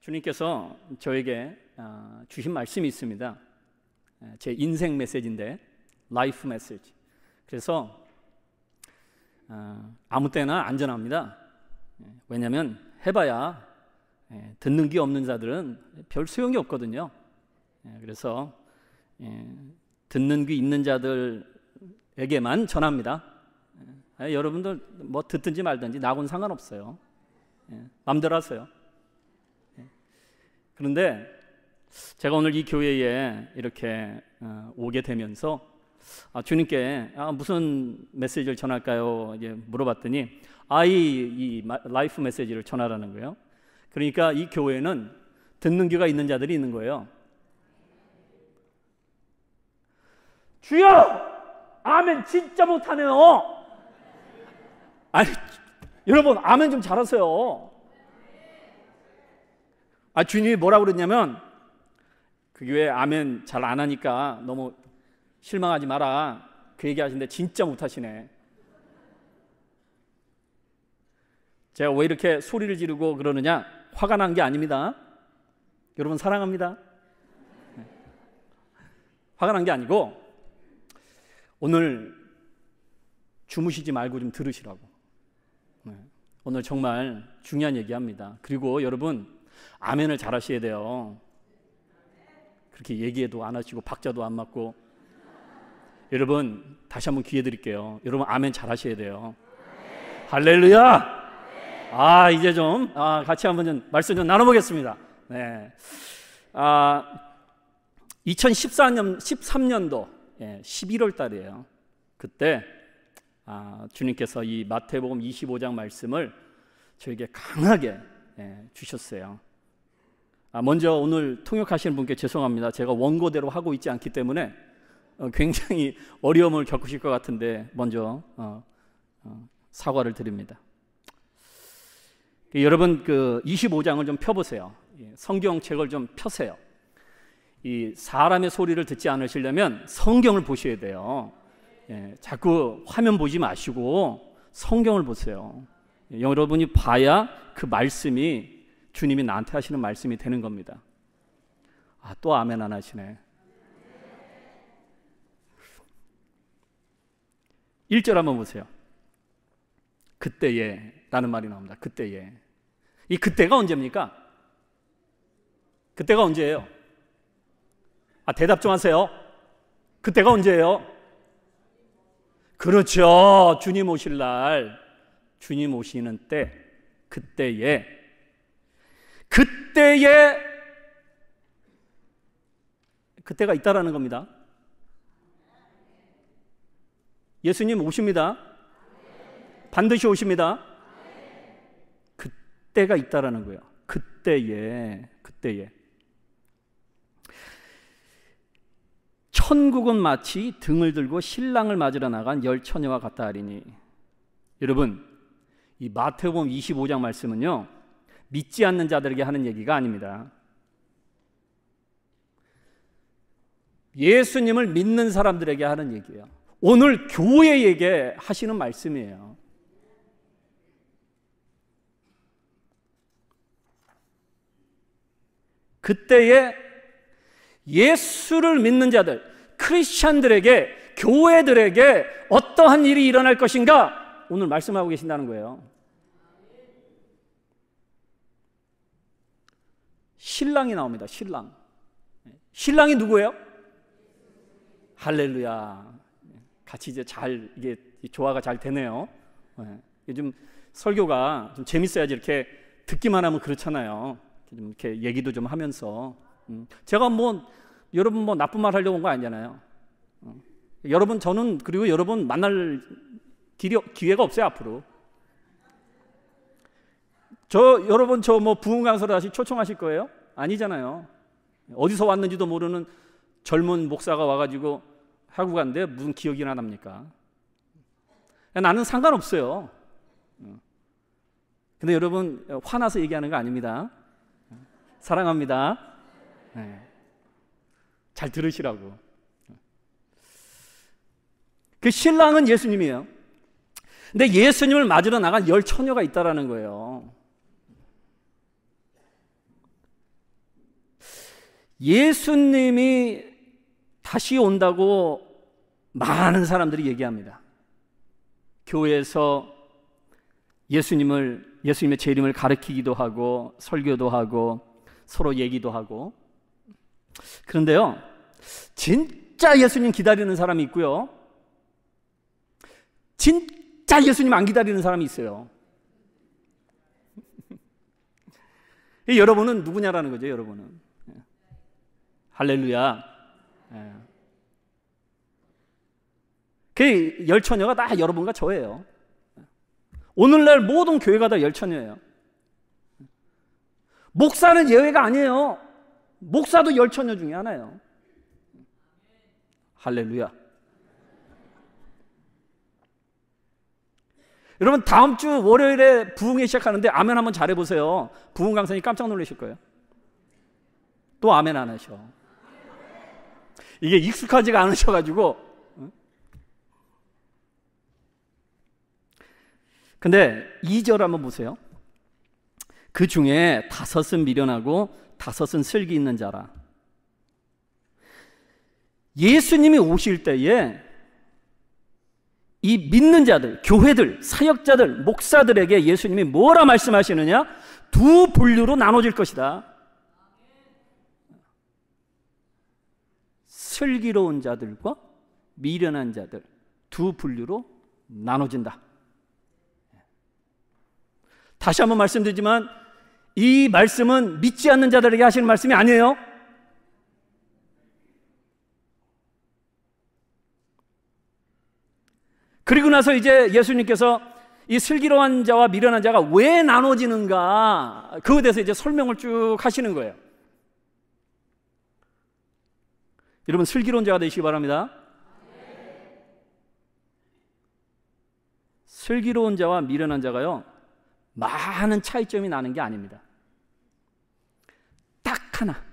주님께서 저에게 아, 주신 말씀이 있습니다. 아, 제 인생 메시지인데, 라이프 메시지. 그래서 아, 아무 때나 안전합니다. 예, 왜냐하면 해봐야 예, 듣는 게 없는 자들은 별 소용이 없거든요. 예, 그래서 듣는 게 있는 자들에게만 전합니다. 여러분들 뭐 듣든지 말든지 나곤 상관없어요. 맘대로 하세요. 그런데 제가 오늘 이 교회에 이렇게 어, 오게 되면서 아, 주님께 아, 무슨 메시지를 전할까요? 물어봤더니 아이 라이프 메시지를 전하라는 거예요. 그러니까 이 교회는 듣는 귀가 있는 자들이 있는 거예요. 주여! 아멘 진짜 못하네요. 아니 여러분 아멘 좀 잘하세요. 아 주님이 뭐라 그랬냐면 그 교회 아멘 잘 안 하니까 너무 실망하지 마라 그 얘기 하시는데 진짜 못하시네. 제가 왜 이렇게 소리를 지르고 그러느냐 화가 난 게 아닙니다. 여러분 사랑합니다. 화가 난 게 아니고 오늘 주무시지 말고 좀 들으시라고. 네. 오늘 정말 중요한 얘기합니다. 그리고 여러분 아멘을 잘 하셔야 돼요. 그렇게 얘기해도 안 하시고 박자도 안 맞고 여러분 다시 한번 기회 드릴게요. 여러분 아멘 잘 하셔야 돼요. 네. 할렐루야. 네. 아 이제 좀 아, 같이 한번 좀 말씀 좀 나눠보겠습니다. 네. 아 2014년 13년도 예, 11월 달이에요. 그때 아, 주님께서 이 마태복음 25장 말씀을 저에게 강하게 예, 주셨어요. 아, 먼저 오늘 통역하시는 분께 죄송합니다. 제가 원고대로 하고 있지 않기 때문에 어, 굉장히 어려움을 겪으실 것 같은데 먼저 어, 어, 사과를 드립니다. 그 여러분 그 25장을 좀 펴보세요. 예, 성경책을 좀 펴세요. 이 사람의 소리를 듣지 않으시려면 성경을 보셔야 돼요. 예, 자꾸 화면 보지 마시고 성경을 보세요. 예, 여러분이 봐야 그 말씀이 주님이 나한테 하시는 말씀이 되는 겁니다. 아, 또 아멘 안 하시네. 1절 한번 보세요. 그때에 라는 말이 나옵니다. 그때에. 이 그때가 언제입니까? 그때가 언제예요? 아, 대답 좀 하세요. 그때가 언제예요? 그렇죠. 주님 오실 날. 주님 오시는 때. 그때에 그때에 그때가 있다라는 겁니다. 예수님 오십니다. 반드시 오십니다. 그때가 있다라는 거예요. 그때에 그때에 천국은 마치 등을 들고 신랑을 맞으러 나간 열 처녀와 같다 하리니 여러분 이 마태복음 25장 말씀은요 믿지 않는 자들에게 하는 얘기가 아닙니다. 예수님을 믿는 사람들에게 하는 얘기예요. 오늘 교회에게 하시는 말씀이에요. 그때에 예수를 믿는 자들, 크리스천들에게, 교회들에게 어떠한 일이 일어날 것인가 오늘 말씀하고 계신다는 거예요. 신랑이 나옵니다. 신랑. 신랑이 누구예요? 할렐루야. 같이 이제 잘 이게 조화가 잘 되네요. 요즘 예. 설교가 좀 재밌어야지 이렇게 듣기만 하면 그렇잖아요. 좀 이렇게 얘기도 좀 하면서 음. 제가 뭐 여러분 뭐 나쁜 말 하려고 온 거 아니잖아요. 어. 여러분 저는 그리고 여러분 만날 길이 기회가 없어요 앞으로. 저 여러분 저 뭐 부흥강사로 다시 초청하실 거예요? 아니잖아요. 어디서 왔는지도 모르는 젊은 목사가 와가지고 하고 간데 무슨 기억이나 납니까? 나는 상관없어요. 근데 여러분 화나서 얘기하는 거 아닙니다. 사랑합니다. 네. 잘 들으시라고. 그 신랑은 예수님이에요. 근데 예수님을 맞으러 나간 열 처녀가 있다라는 거예요. 예수님이 다시 온다고 많은 사람들이 얘기합니다. 교회에서 예수님을 예수님의 재림을 가르키기도 하고 설교도 하고 서로 얘기도 하고 그런데요. 진짜 예수님 기다리는 사람이 있고요. 진짜 예수님 안 기다리는 사람이 있어요. 여러분은 누구냐라는 거죠, 여러분은. 할렐루야. 그 열처녀가 다 여러분과 저예요. 오늘날 모든 교회가 다 열처녀예요. 목사는 예외가 아니에요. 목사도 열처녀 중에 하나예요. 할렐루야. 여러분 다음 주 월요일에 부흥회 시작하는데 아멘 한번 잘해보세요. 부흥 강사님 깜짝 놀라실 거예요. 또 아멘 안 하셔. 이게 익숙하지가 않으셔가지고. 근데 2절 한번 보세요. 그 중에 다섯은 미련하고 다섯은 슬기 있는 자라. 예수님이 오실 때에 이 믿는 자들, 교회들, 사역자들, 목사들에게 예수님이 뭐라 말씀하시느냐? 두 분류로 나눠질 것이다. 슬기로운 자들과 미련한 자들 두 분류로 나눠진다. 다시 한번 말씀드리지만 이 말씀은 믿지 않는 자들에게 하시는 말씀이 아니에요. 그리고 나서 이제 예수님께서 이 슬기로운 자와 미련한 자가 왜 나눠지는가 그것에 대해서 이제 설명을 쭉 하시는 거예요. 여러분 슬기로운자가 되시기 바랍니다. 슬기로운 자와 미련한 자가요, 많은 차이점이 나는 게 아닙니다. 딱 하나,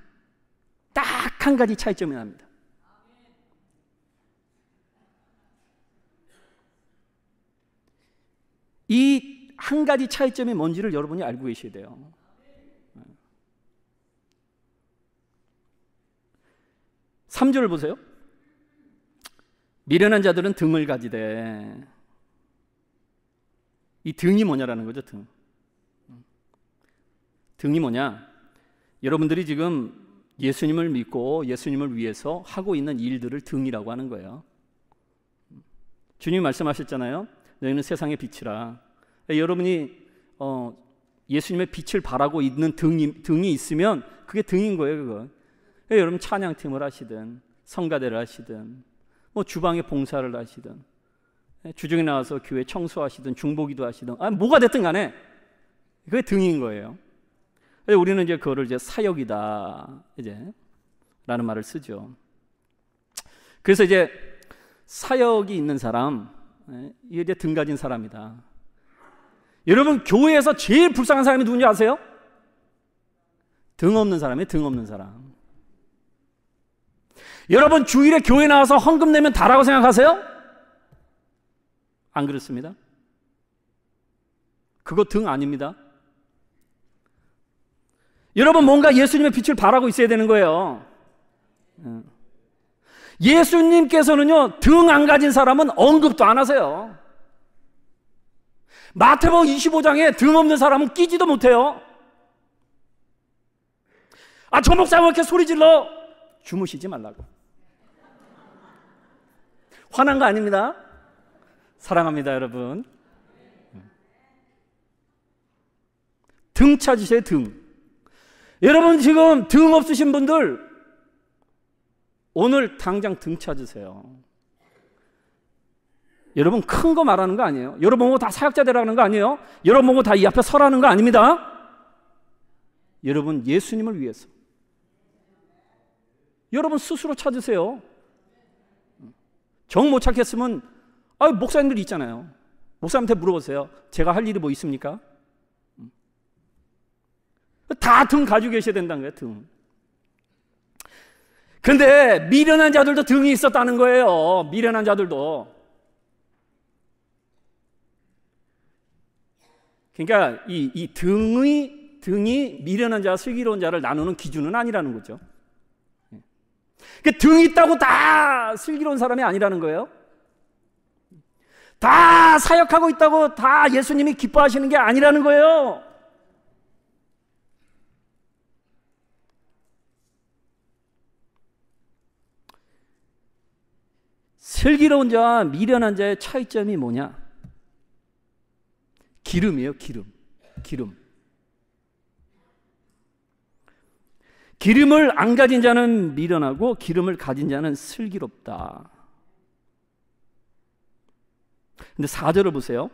딱 한 가지 차이점이 납니다. 이 한 가지 차이점이 뭔지를 여러분이 알고 계셔야 돼요. 3절을 보세요. 미련한 자들은 등을 가지되 이 등이 뭐냐라는 거죠, 등. 등이 뭐냐? 여러분들이 지금 예수님을 믿고 예수님을 위해서 하고 있는 일들을 등이라고 하는 거예요. 주님이 말씀하셨잖아요. 너희는 세상의 빛이라. 예, 여러분이 어, 예수님의 빛을 바라고 있는 등이, 등이 있으면 그게 등인 거예요, 그거. 여러분 찬양팀을 하시든 성가대를 하시든 뭐 주방에 봉사를 하시든 예, 주중에 나와서 교회 청소하시든 중보기도 하시든 아 뭐가 됐든 간에 그게 등인 거예요. 우리는 이제 그거를 이제 사역이다 이제 라는 말을 쓰죠. 그래서 이제 사역이 있는 사람 예, 이제 등 가진 사람이다. 여러분 교회에서 제일 불쌍한 사람이 누군지 아세요? 등 없는 사람이 등 없는 사람. 여러분 주일에 교회 나와서 헌금 내면 다라고 생각하세요? 안 그렇습니다. 그거 등 아닙니다. 여러분 뭔가 예수님의 빛을 바라고 있어야 되는 거예요. 예. 예수님께서는요 등 안 가진 사람은 언급도 안 하세요. 마태복음 25장에 등 없는 사람은 끼지도 못해요. 아, 저 목사 왜 이렇게 소리 질러? 주무시지 말라고. 화난 거 아닙니다. 사랑합니다, 여러분. 등 찾으세요, 등. 여러분 지금 등 없으신 분들 오늘 당장 등 찾으세요. 여러분 큰 거 말하는 거 아니에요. 여러분 보고 뭐 다 사역자 되라는 거 아니에요. 여러분 보고 뭐 다 이 앞에 서라는 거 아닙니다. 여러분 예수님을 위해서 여러분 스스로 찾으세요. 정 못 찾겠으면 아, 목사님들 있잖아요. 목사님한테 물어보세요. 제가 할 일이 뭐 있습니까? 다 등 가지고 계셔야 된다는 거예요, 등. 근데 미련한 자들도 등이 있었다는 거예요. 미련한 자들도. 그러니까 이, 이 등의 등이 미련한 자 슬기로운 자를 나누는 기준은 아니라는 거죠. 그러니까 등 있다고 다 슬기로운 사람이 아니라는 거예요. 다 사역하고 있다고 다 예수님이 기뻐하시는 게 아니라는 거예요. 슬기로운 자와 미련한 자의 차이점이 뭐냐? 기름이에요, 기름. 기름. 기름을 안 가진 자는 미련하고 기름을 가진 자는 슬기롭다. 근데 4절을 보세요.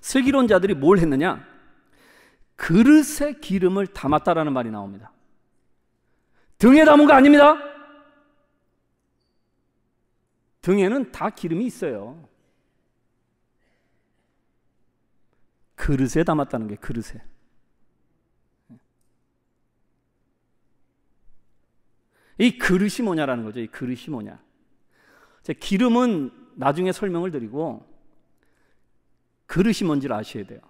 슬기로운 자들이 뭘 했느냐? 그릇에 기름을 담았다라는 말이 나옵니다. 등에 담은 거 아닙니다. 등에는 다 기름이 있어요. 그릇에 담았다는 게 그릇에. 이 그릇이 뭐냐라는 거죠. 이 그릇이 뭐냐. 기름은 나중에 설명을 드리고 그릇이 뭔지를 아셔야 돼요.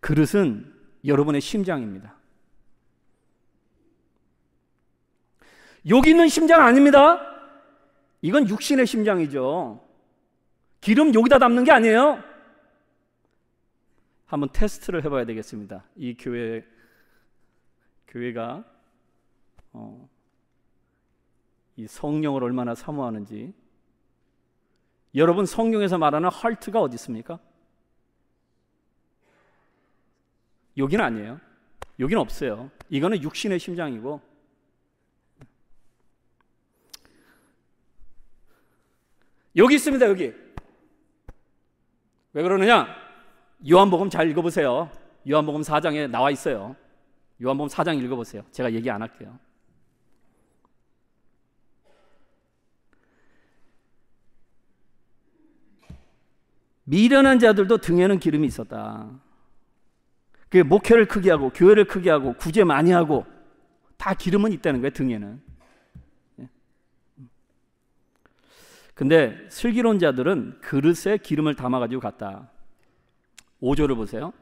그릇은 여러분의 심장입니다. 여기 있는 심장 아닙니다. 이건 육신의 심장이죠. 기름 여기다 담는 게 아니에요. 한번 테스트를 해봐야 되겠습니다. 이 교회 교회가 어, 이 성령을 얼마나 사모하는지 여러분 성경에서 말하는 헐트가 어디 있습니까? 여기는 아니에요. 여기는 없어요. 이거는 육신의 심장이고 여기 있습니다. 여기 왜 그러느냐? 요한복음 잘 읽어보세요. 요한복음 4장에 나와 있어요. 요한복음 4장 읽어보세요. 제가 얘기 안 할게요. 미련한 자들도 등에는 기름이 있었다. 그 목회를 크게 하고 교회를 크게 하고 구제 많이 하고 다 기름은 있다는 거예요 등에는. 예. 근데 슬기로운 자들은 그릇에 기름을 담아가지고 갔다. 5절을 보세요.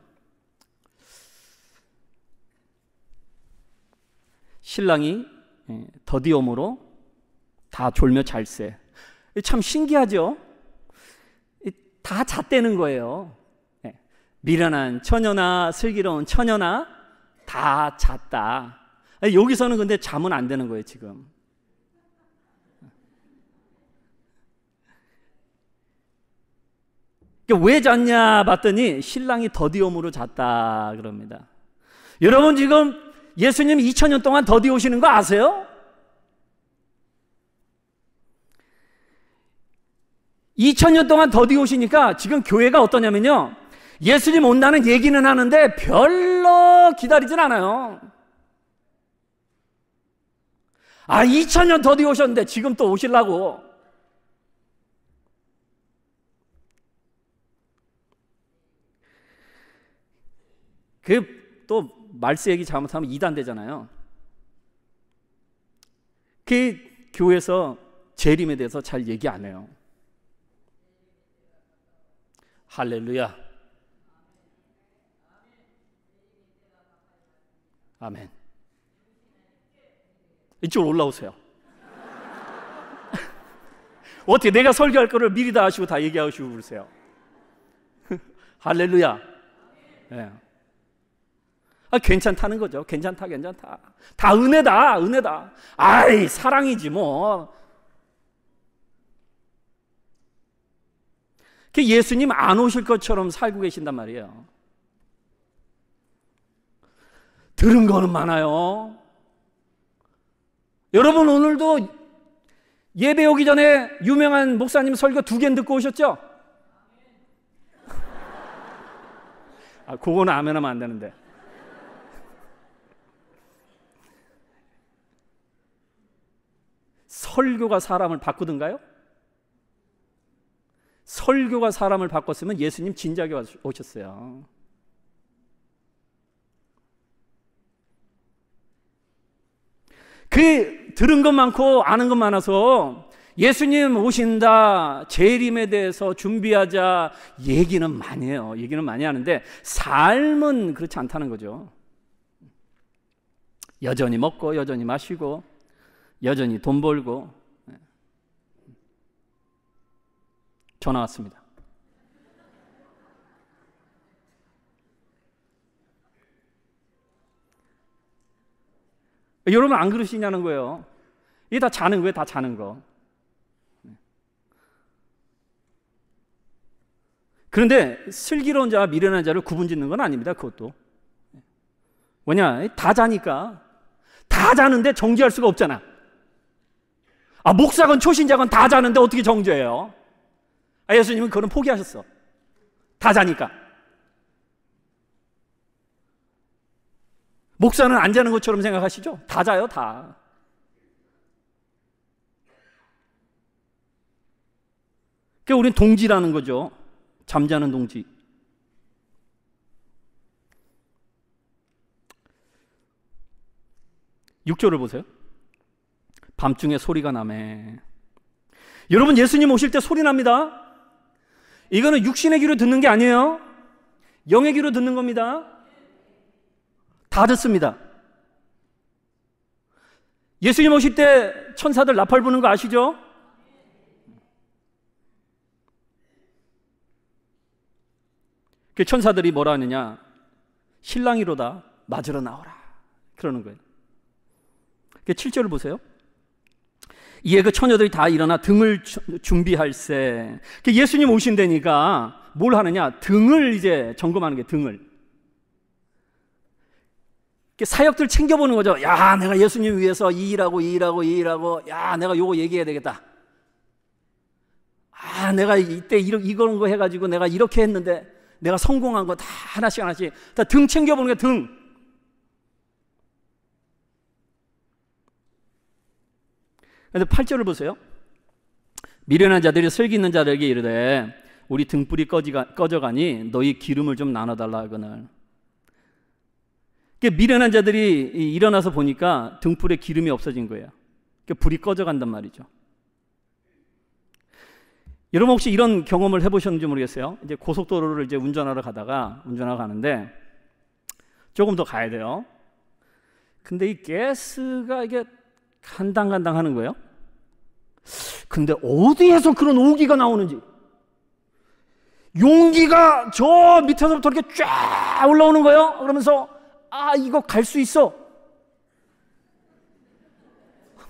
신랑이 예, 더디움으로 다 졸며 잘세. 참 신기하죠? 다 잣대는 거예요. 예, 미련한 처녀나 슬기로운 처녀나 다 잤다. 여기서는 근데 잠은 안 되는 거예요, 지금. 왜 잤냐 봤더니 신랑이 더디움으로 잤다 그럽니다. 여러분 지금 예수님 2000년 동안 더디 오시는 거 아세요? 이천년 동안 더디 오시니까 지금 교회가 어떠냐면요. 예수님 온다는 얘기는 하는데 별로 기다리진 않아요. 아, 2천년 더디 오셨는데 지금 또 오실라고. 그, 또, 말세 얘기 잘못하면 이단되잖아요. 그 교회에서 재림에 대해서 잘 얘기 안 해요. 할렐루야. 아멘. 이쪽으로 올라오세요. 어떻게 내가 설교할 거를 미리 다 아시고 다 얘기하시고 그러세요. 할렐루야. 네. 아, 괜찮다는 거죠. 괜찮다, 괜찮다. 다 은혜다, 은혜다. 아이, 사랑이지, 뭐. 그 예수님 안 오실 것처럼 살고 계신단 말이에요. 들은 거는 많아요. 여러분, 오늘도 예배 오기 전에 유명한 목사님 설교 두 개 듣고 오셨죠? 아, 그거는 아멘하면 안 되는데. 설교가 사람을 바꾸든가요? 설교가 사람을 바꿨으면 예수님 진작에 오셨어요. 그 들은 것 많고 아는 것 많아서 예수님 오신다, 재림에 대해서 준비하자 얘기는 많이 해요. 얘기는 많이 하는데 삶은 그렇지 않다는 거죠. 여전히 먹고 여전히 마시고 여전히 돈 벌고 예, 전화 왔습니다. 여러분 안 그러시냐는 거예요. 이게 다 자는 거예요. 다 자는 거. 그런데 슬기로운 자와 미련한 자를 구분짓는 건 아닙니다. 그것도 뭐냐 다 자니까 다 자는데 정지할 수가 없잖아. 아, 목사건 초신자건 다 자는데 어떻게 정죄해요? 아, 예수님은 그건 포기하셨어. 다 자니까. 목사는 안 자는 것처럼 생각하시죠? 다 자요, 다. 그 우린 동지라는 거죠. 잠자는 동지. 육절을 보세요. 밤중에 소리가 나매. 여러분 예수님 오실 때 소리 납니다. 이거는 육신의 귀로 듣는 게 아니에요. 영의 귀로 듣는 겁니다. 다 듣습니다. 예수님 오실 때 천사들 나팔 부는 거 아시죠? 그 천사들이 뭐라 하느냐? 신랑이로다 맞으러 나오라. 그러는 거예요. 그 7절을 보세요. 이에 그 처녀들이 다 일어나 등을 준비할세. 그 예수님 오신다니까 뭘 하느냐? 등을 이제 점검하는 게 등을. 사역들 챙겨보는 거죠. 야, 내가 예수님 위해서 이 일하고 이 일하고 이 일하고, 야, 내가 요거 얘기해야 되겠다. 아, 내가 이때 이런 거 해가지고 내가 이렇게 했는데 내가 성공한 거 다 하나씩 하나씩 다 등 챙겨보는 게 등. 근데 8절을 보세요. 미련한 자들이 슬기 있는 자들에게 이르되 우리 등불이 꺼지가, 꺼져가니 너희 기름을 좀 나눠달라 하거 그러니까 미련한 자들이 일어나서 보니까 등불에 기름이 없어진 거예요 그러니까 불이 꺼져간단 말이죠 여러분 혹시 이런 경험을 해보셨는지 모르겠어요 이제 고속도로를 이제 운전하러 가다가 운전하러 가는데 조금 더 가야 돼요 근데 이 가스가 이게 간당간당 하는 거예요. 근데 어디에서 그런 오기가 나오는지 용기가 저 밑에서부터 이렇게 쫙 올라오는 거예요. 그러면서 아 이거 갈 수 있어.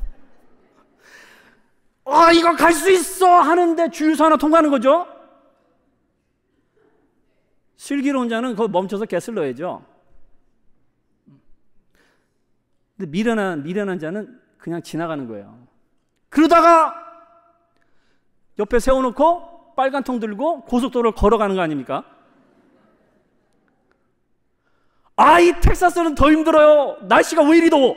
아 이거 갈 수 있어 하는데 주유소 하나 통과하는 거죠. 슬기로운 자는 그 멈춰서 개슬러야죠. 근데 미련한 미련한 자는 그냥 지나가는 거예요. 그러다가 옆에 세워놓고 빨간 통 들고 고속도로를 걸어가는 거 아닙니까? 아, 이 텍사스는 더 힘들어요. 날씨가 왜 이리 더워?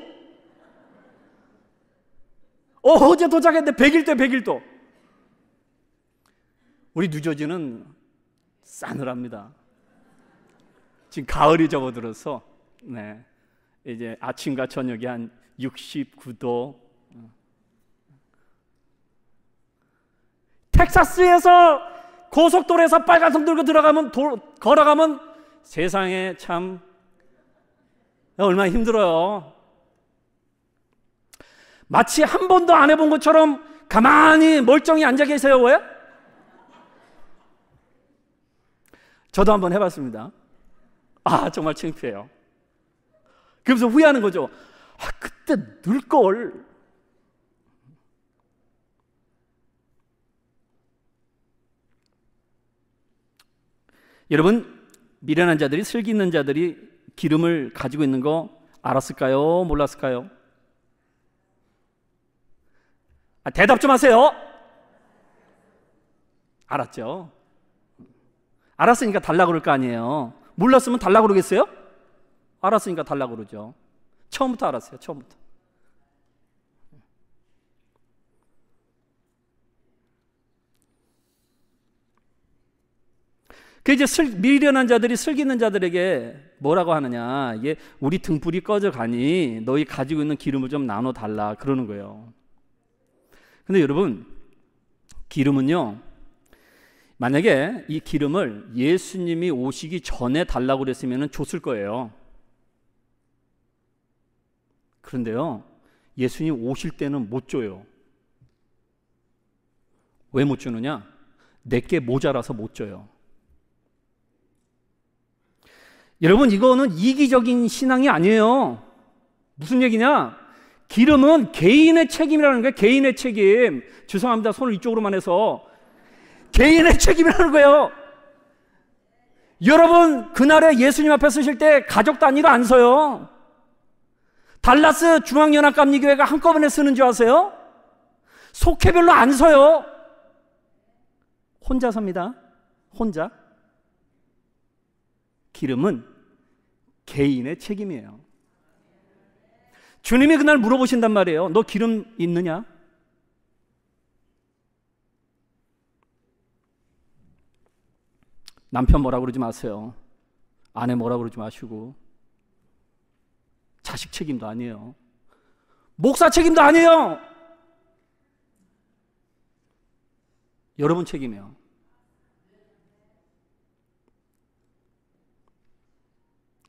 어, 어제 도착했는데 100일도 100일도. 우리 뉴저지는 싸늘합니다. 지금 가을이 접어들어서 네, 이제 아침과 저녁이 한 69도 텍사스에서 고속도로에서 빨간선 들고 들어가면 도, 걸어가면 세상에 참 얼마나 힘들어요. 마치 한 번도 안 해본 것처럼 가만히 멀쩡히 앉아 계세요. 왜? 저도 한번 해봤습니다. 아 정말 창피해요. 그러면서 후회하는 거죠. 아, 그, 그때 늘걸. 여러분, 미련한 자들이 슬기 있는 자들이 기름을 가지고 있는 거 알았을까요? 몰랐을까요? 아, 대답 좀 하세요. 알았죠. 알았으니까 달라 그럴 거 아니에요. 몰랐으면 달라 그러겠어요? 알았으니까 달라 그러죠. 처음부터 알았어요. 처음부터. 그 이제 슬, 미련한 자들이 슬기는 자들에게 뭐라고 하느냐? 이게 우리 등불이 꺼져 가니 너희 가지고 있는 기름을 좀 나눠 달라 그러는 거예요. 근데 여러분 기름은요. 만약에 이 기름을 예수님이 오시기 전에 달라고 그랬으면 줬을 거예요. 그런데요, 예수님 오실 때는 못 줘요. 왜 못 주느냐? 내게 모자라서 못 줘요. 여러분, 이거는 이기적인 신앙이 아니에요. 무슨 얘기냐? 기름은 개인의 책임이라는 거예요. 개인의 책임. 죄송합니다. 손을 이쪽으로만 해서. 개인의 책임이라는 거예요. 여러분, 그날에 예수님 앞에 서실 때 가족 단위로 안 서요. 달라스 중앙연합감리교회가 한꺼번에 쓰는 줄 아세요? 속회별로 안 서요. 혼자 섭니다. 혼자. 기름은 개인의 책임이에요. 주님이 그날 물어보신단 말이에요. 너 기름 있느냐? 남편 뭐라 그러지 마세요. 아내 뭐라 그러지 마시고. 자식 책임도 아니에요. 목사 책임도 아니에요. 여러분 책임이에요.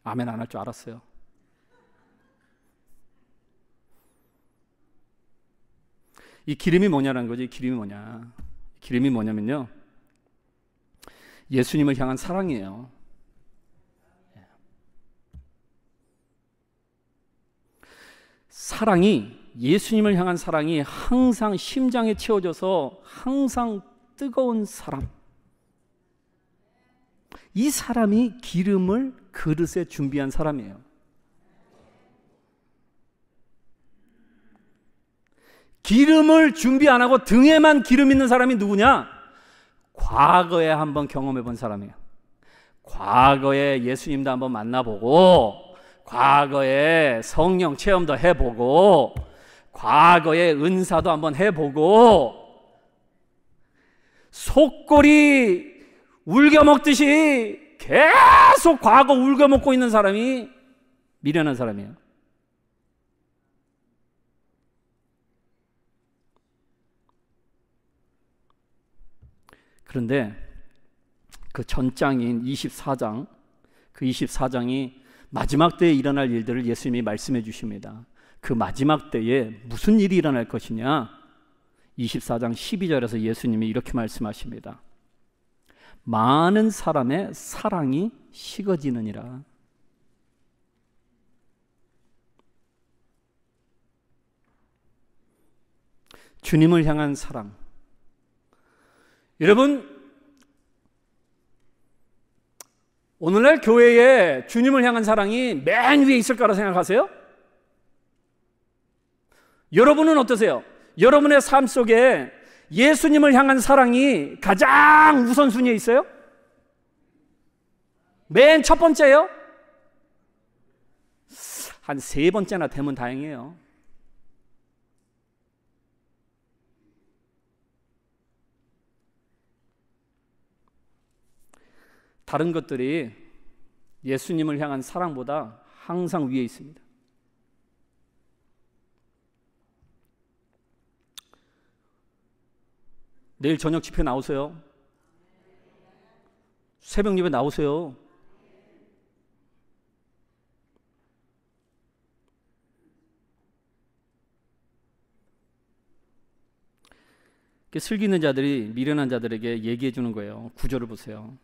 아멘 안 할 줄 알았어요. 이 기름이 뭐냐라는 거지. 기름이 뭐냐. 기름이 뭐냐면요. 예수님을 향한 사랑이에요. 사랑이 예수님을 향한 사랑이 항상 심장에 채워져서 항상 뜨거운 사람. 이 사람이 기름을 그릇에 준비한 사람이에요. 기름을 준비 안 하고 등에만 기름 있는 사람이 누구냐? 과거에 한번 경험해 본 사람이에요. 과거에 예수님도 한번 만나보고 과거에 성령 체험도 해보고 과거에 은사도 한번 해보고 속골이 울겨먹듯이 계속 과거 울겨먹고 있는 사람이 미련한 사람이에요. 그런데 그 전장인 24장, 그 24장이 마지막 때에 일어날 일들을 예수님이 말씀해 주십니다. 그 마지막 때에 무슨 일이 일어날 것이냐? 24장 12절에서 예수님이 이렇게 말씀하십니다. 많은 사람의 사랑이 식어지느니라. 주님을 향한 사랑. 여러분, 오늘날 교회에 주님을 향한 사랑이 맨 위에 있을 거라 생각하세요? 여러분은 어떠세요? 여러분의 삶 속에 예수님을 향한 사랑이 가장 우선순위에 있어요? 맨 첫 번째요? 한 세 번째나 되면 다행이에요. 다른 것들이 예수님을 향한 사랑보다 항상 위에 있습니다. 내일 저녁 집회 나오세요. 새벽 예배 나오세요. 슬기는 자들이 미련한 자들에게 얘기해 주는 거예요. 구절을 보세요.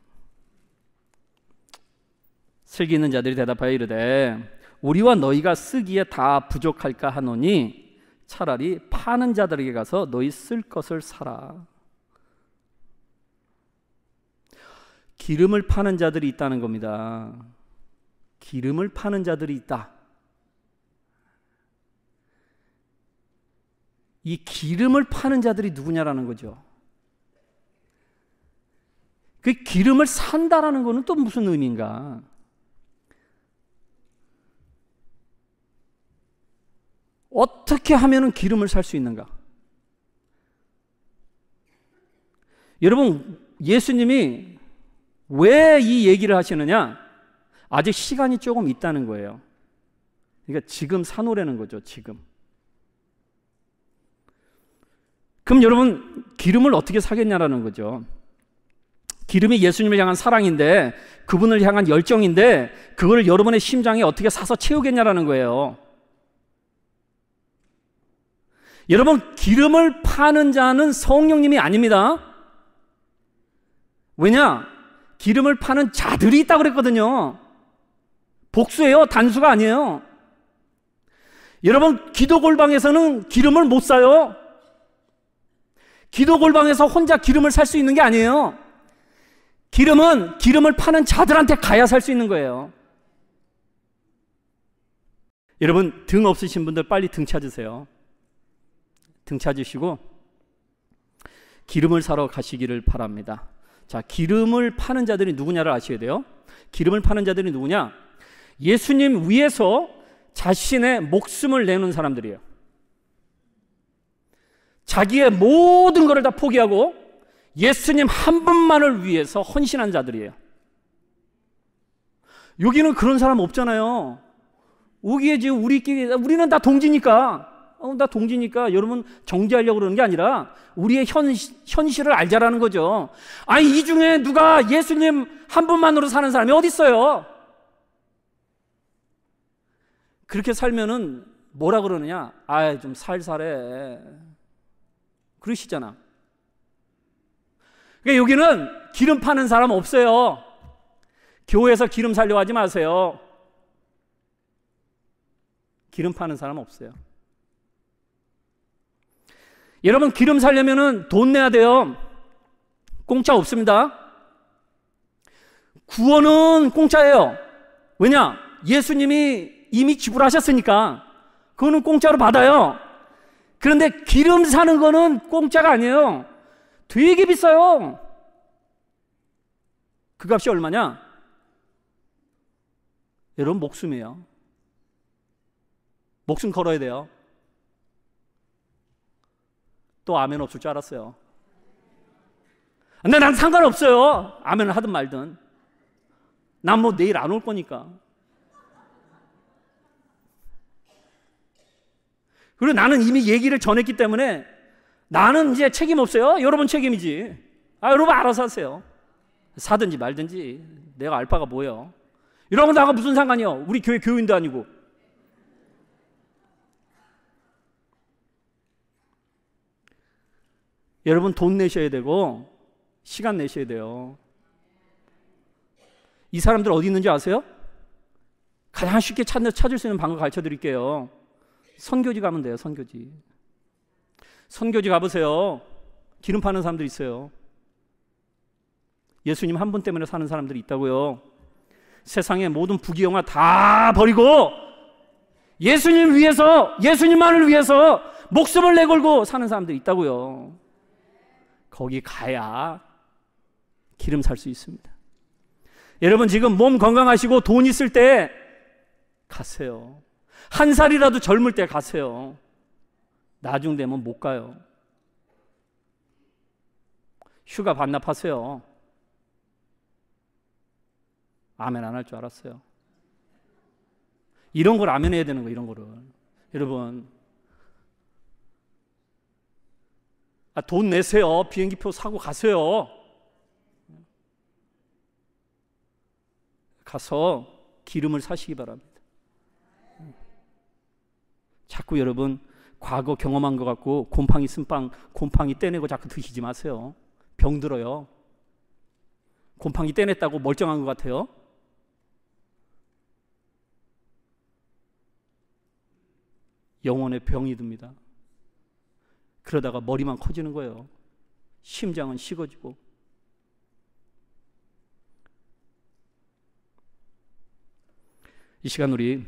슬기는 있 자들이 대답하여 이르되 우리와 너희가 쓰기에 다 부족할까 하노니 차라리 파는 자들에게 가서 너희 쓸 것을 사라. 기름을 파는 자들이 있다는 겁니다. 기름을 파는 자들이 있다. 이 기름을 파는 자들이 누구냐라는 거죠. 그 기름을 산다라는 것은 또 무슨 의미인가? 어떻게 하면 기름을 살 수 있는가? 여러분, 예수님이 왜 이 얘기를 하시느냐? 아직 시간이 조금 있다는 거예요. 그러니까 지금 사놓라는 거죠, 지금. 그럼 여러분, 기름을 어떻게 사겠냐라는 거죠. 기름이 예수님을 향한 사랑인데, 그분을 향한 열정인데, 그걸 여러분의 심장에 어떻게 사서 채우겠냐라는 거예요. 여러분, 기름을 파는 자는 성령님이 아닙니다. 왜냐? 기름을 파는 자들이 있다고 그랬거든요. 복수예요. 단수가 아니에요. 여러분, 기도골방에서는 기름을 못 사요. 기도골방에서 혼자 기름을 살 수 있는 게 아니에요. 기름은 기름을 파는 자들한테 가야 살 수 있는 거예요. 여러분, 등 없으신 분들 빨리 등 찾으세요. 등찾으시고 기름을 사러 가시기를 바랍니다. 자, 기름을 파는 자들이 누구냐를 아셔야 돼요. 기름을 파는 자들이 누구냐? 예수님 위에서 자신의 목숨을 내는 사람들이에요. 자기의 모든 것을 다 포기하고 예수님 한 분만을 위해서 헌신한 자들이에요. 여기는 그런 사람 없잖아요. 우기에 지금 우리끼리, 우리는 다 동지니까 어, 나 동지니까 여러분 정지하려고 그러는 게 아니라 우리의 현, 현실을 알자라는 거죠. 아니, 이 중에 누가 예수님 한 분만으로 사는 사람이 어디 어요 그렇게 살면은 뭐라 그러느냐? 아, 좀 살살해. 그러시잖아. 그러니까 여기는 기름 파는 사람 없어요. 교회에서 기름 살려 하지 마세요. 기름 파는 사람 없어요. 여러분 기름 살려면은 돈 내야 돼요. 공짜 없습니다. 구원은 공짜예요. 왜냐? 예수님이 이미 지불하셨으니까 그거는 공짜로 받아요. 그런데 기름 사는 거는 공짜가 아니에요. 되게 비싸요. 그 값이 얼마냐? 여러분 목숨이에요. 목숨 걸어야 돼요. 또 아멘 없을 줄 알았어요. 근데 난 상관없어요. 아멘을 하든 말든. 난 뭐 내일 안 올 거니까. 그리고 나는 이미 얘기를 전했기 때문에 나는 이제 책임 없어요. 여러분 책임이지. 아, 여러분 알아서 하세요. 사든지 말든지 내가 알바가 뭐예요. 여러분 나가 무슨 상관이요? 우리 교회 교인도 아니고 여러분 돈 내셔야 되고 시간 내셔야 돼요. 이 사람들 어디 있는지 아세요? 가장 쉽게 찾는, 찾을 수 있는 방법 가르쳐 드릴게요. 선교지 가면 돼요, 선교지. 선교지 가보세요. 기름 파는 사람들 있어요. 예수님 한 분 때문에 사는 사람들이 있다고요. 세상의 모든 부귀영화 다 버리고 예수님 위해서, 예수님만을 위해서 목숨을 내걸고 사는 사람들이 있다고요. 거기 가야 기름 살 수 있습니다. 여러분 지금 몸 건강하시고 돈 있을 때 가세요. 한 살이라도 젊을 때 가세요. 나중 되면 못 가요. 휴가 반납하세요. 아멘 안 할 줄 알았어요. 이런 걸 아멘해야 되는 거 이런 거를. 여러분 아, 돈 내세요. 비행기표 사고 가세요. 가서 기름을 사시기 바랍니다. 자꾸 여러분 과거 경험한 것 같고 곰팡이 쓴빵 곰팡이 떼내고 자꾸 드시지 마세요. 병들어요. 곰팡이 떼냈다고 멀쩡한 것 같아요. 영혼의 병이 듭니다. 그러다가 머리만 커지는 거예요. 심장은 식어지고. 이 시간 우리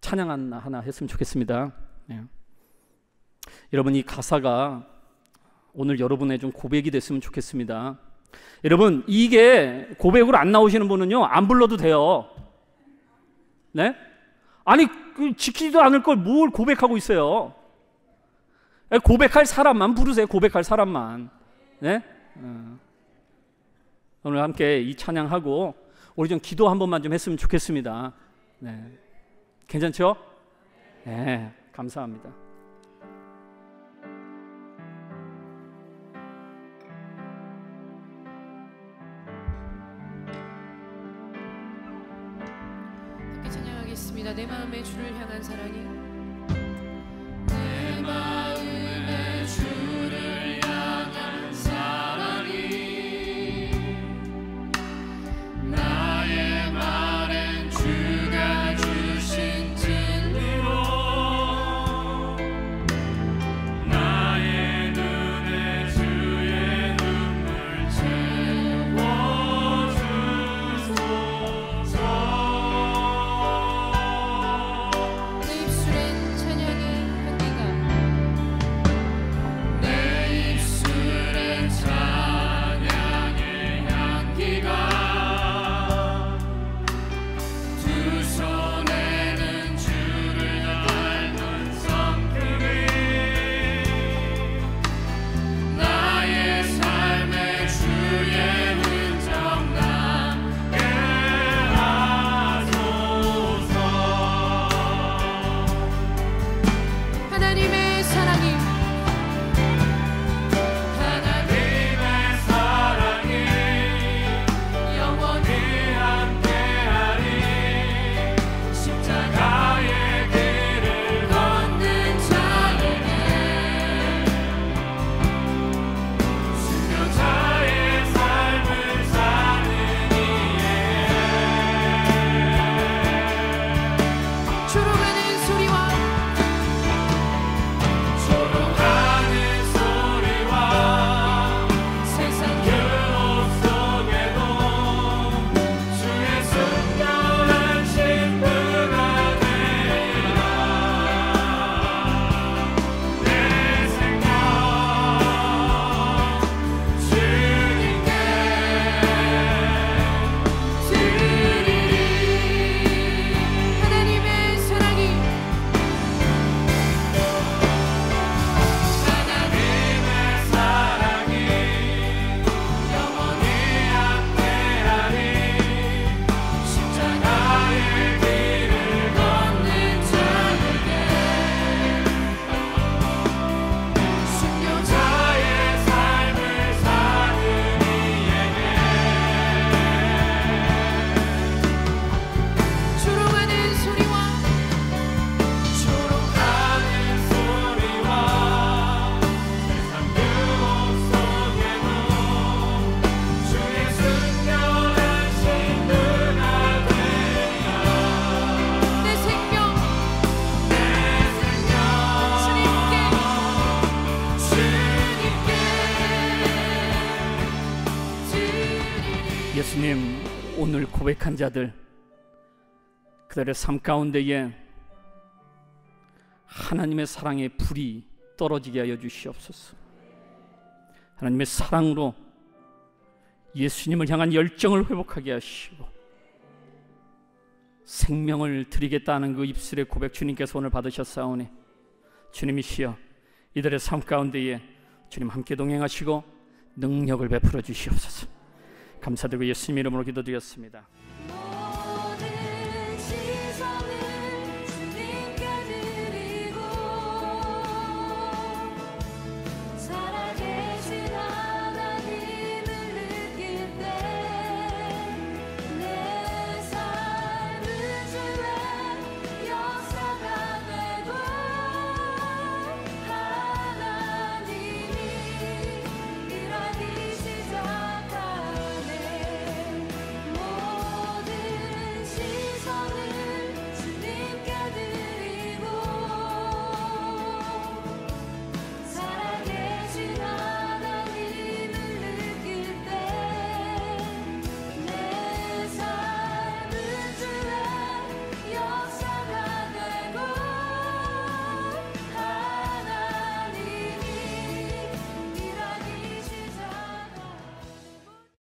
찬양 하나, 했으면 좋겠습니다. 네. 여러분 이 가사가 오늘 여러분의 좀 고백이 됐으면 좋겠습니다. 여러분 이게 고백으로 안 나오시는 분은요 안 불러도 돼요. 네? 아니 그 지키지도 않을 걸 뭘 고백하고 있어요. 예, 고백할 사람만 부르세요. 고백할 사람만. 네? 오늘 함께 이 찬양하고 우리 좀 기도 한 번만 좀 했으면 좋겠습니다. 네. 괜찮죠? 네. 감사합니다. 자들 그들의 삶 가운데에 하나님의 사랑의 불이 떨어지게 하여 주시옵소서. 하나님의 사랑으로 예수님을 향한 열정을 회복하게 하시고 생명을 드리겠다는 그 입술의 고백 주님께서 오늘 받으셨사오니 주님이시여 이들의 삶 가운데에 주님 함께 동행하시고 능력을 베풀어 주시옵소서. 감사드리고 예수님 이름으로 기도드렸습니다.